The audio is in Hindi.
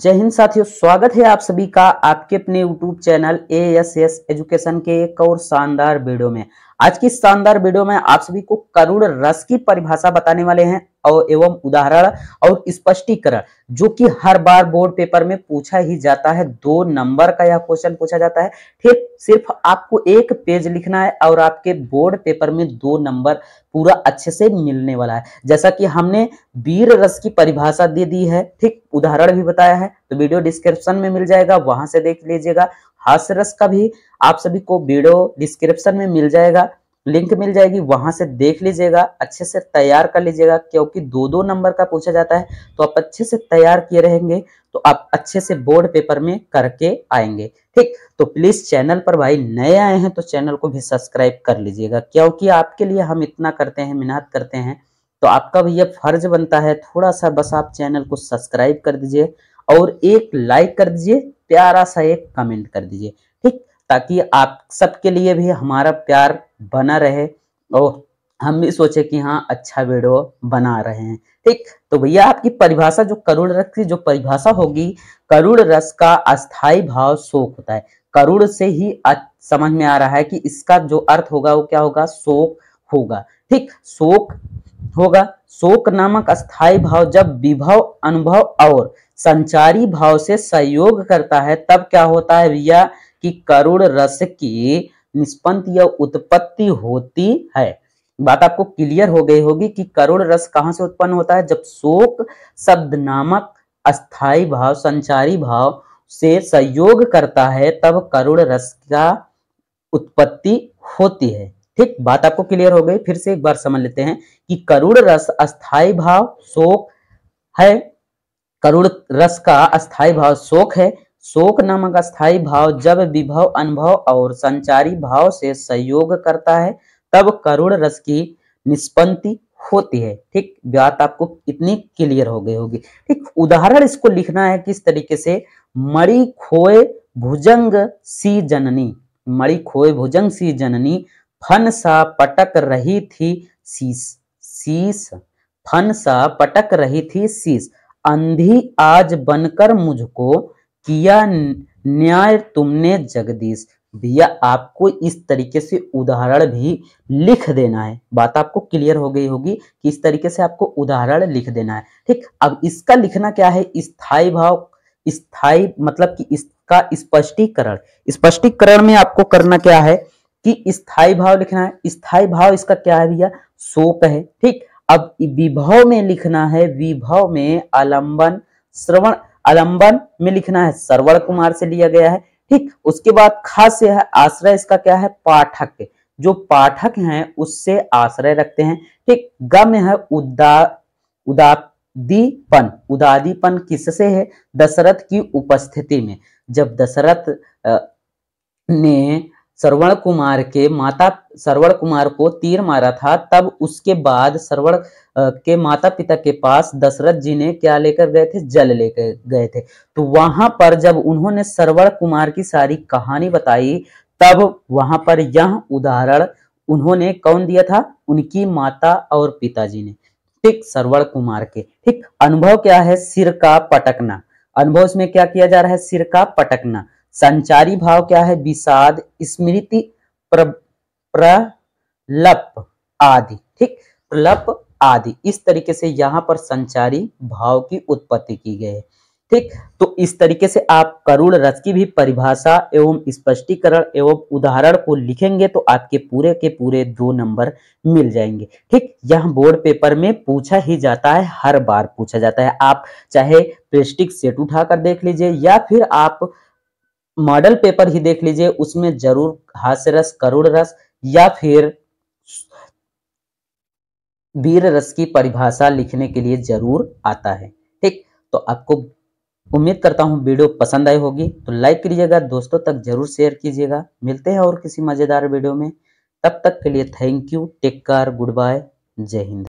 जय हिंद साथियों स्वागत है आप सभी का आपके अपने YouTube channel A S S education के एक और शानदार वीडियो में आज की शानदार वीडियो में आप सभी को करुण रस की परिभाषा बताने वाले हैं और एवं उदाहरण और स्पष्टीकरण जो कि हर बार बोर्ड पेपर में पूछा ही जाता है दो नंबर का यह क्वेश्चन पूछा जाता है ठीक सिर्फ आपको एक पेज लिखना है और आपके बोर्ड पेपर में दो नंबर पूरा अच्छे से मिलने वाला है जैसा कि हमने वीर रस की परिभाषा दे दी है ठीक उदाहरण भी बताया है तो वीडियो डिस्क्रिप्शन में मिल जाएगा वहां से देख लीजिएगा हास्यरस का भी आप सभी को वीडियो डिस्क्रिप्शन में मिल जाएगा लिंक मिल जाएगी वहां से देख लीजिएगा अच्छे से तैयार कर लीजिएगा क्योंकि दो दो नंबर का पूछा जाता है तो आप अच्छे से तैयार किए रहेंगे तो आप अच्छे से बोर्ड पेपर में करके आएंगे ठीक तो प्लीज चैनल पर भाई नए आए हैं तो चैनल को भी सब्सक्राइब कर लीजिएगा क्योंकि आपके लिए हम इतना करते हैं मेहनत करते हैं तो आपका भी यह फर्ज बनता है थोड़ा सा बस आप चैनल को सब्सक्राइब कर दीजिए और एक लाइक कर दीजिए प्यारा सा एक कमेंट कर दीजिए ठीक ताकि आप सबके लिए भी हमारा प्यार बना रहे और हम भी सोचे कि हाँ अच्छा वीडियो बना रहे हैं ठीक तो भैया आपकी परिभाषा जो करुण रस की जो परिभाषा होगी करुण रस का अस्थाई भाव शोक होता है करुण से ही समझ में आ रहा है कि इसका जो अर्थ होगा वो क्या होगा शोक होगा ठीक शोक होगा शोक नामक अस्थाई भाव जब विभव अनुभव और संचारी भाव से सहयोग करता है तब क्या होता है भैया कि करुण रस की निष्पन्न या उत्पत्ति होती है बात आपको क्लियर हो गई होगी कि करुण रस कहाँ से उत्पन्न होता है जब शोक शब्द नामक अस्थाई भाव संचारी भाव से सहयोग करता है तब करुण रस का उत्पत्ति होती है ठीक बात आपको क्लियर हो गई फिर से एक बार समझ लेते हैं कि करुण रस अस्थाई भाव शोक है करुण रस का अस्थाई भाव शोक है शोक नामक अस्थाई भाव जब विभव अनुभव और संचारी भाव से सहयोग करता है तब करुण रस की निष्पत्ति होती है ठीक बात आपको इतनी क्लियर हो गई होगी ठीक उदाहरण इसको लिखना है किस तरीके से मणि खोए भुजंग सी जननी मणि खोए भुजंग सी जननी फन सा पटक रही थी शीस शीस फन सा पटक रही थी शीस अंधी आज बनकर मुझको किया न्याय तुमने जगदीश भैया आपको इस तरीके से उदाहरण भी लिख देना है बात आपको क्लियर हो गई होगी कि इस तरीके से आपको उदाहरण लिख देना है ठीक अब इसका लिखना क्या है स्थाई भाव स्थाई मतलब कि इसका स्पष्टीकरण स्पष्टीकरण में आपको करना क्या है कि स्थाई भाव लिखना है स्थाई भाव इसका क्या है भैया शोक है ठीक अब विभव में लिखना है विभव में आलंबन श्रवण आलंबन में लिखना है सरवण कुमार से लिया गया है ठीक उसके बाद खास है आश्रय इसका क्या है पाठक जो पाठक हैं उससे आश्रय रखते हैं ठीक गम है उदा उदादीपन उदादीपन किससे है दशरथ की उपस्थिति में जब दशरथ ने सरवण कुमार के माता सरवण कुमार को तीर मारा था तब उसके बाद सरवण के माता पिता के पास दशरथ जी ने क्या लेकर गए थे जल लेकर गए थे तो वहां पर जब उन्होंने सरवण कुमार की सारी कहानी बताई तब वहां पर यह उदाहरण उन्होंने कौन दिया था उनकी माता और पिताजी ने ठीक सरवण कुमार के ठीक अनुभव क्या है सिर का पटकना अनुभव इसमें क्या किया जा रहा है सिर का पटकना संचारी भाव क्या है विषाद स्मृति प्रलप आदि ठीक प्रलप आदि इस तरीके से यहाँ पर संचारी भाव की उत्पत्ति की गई है ठीक तो इस तरीके से आप करुण रस की भी परिभाषा एवं स्पष्टीकरण एवं उदाहरण को लिखेंगे तो आपके पूरे के पूरे दो नंबर मिल जाएंगे ठीक यह बोर्ड पेपर में पूछा ही जाता है हर बार पूछा जाता है आप चाहे प्लेस्टिक सेट उठा कर देख लीजिए या फिर आप मॉडल पेपर ही देख लीजिए उसमें जरूर हास्य रस करुण रस या फिर वीर रस की परिभाषा लिखने के लिए जरूर आता है ठीक तो आपको उम्मीद करता हूं वीडियो पसंद आई होगी तो लाइक कीजिएगा दोस्तों तक जरूर शेयर कीजिएगा मिलते हैं और किसी मज़ेदार वीडियो में तब तक के लिए thank you take care good bye जय हिंद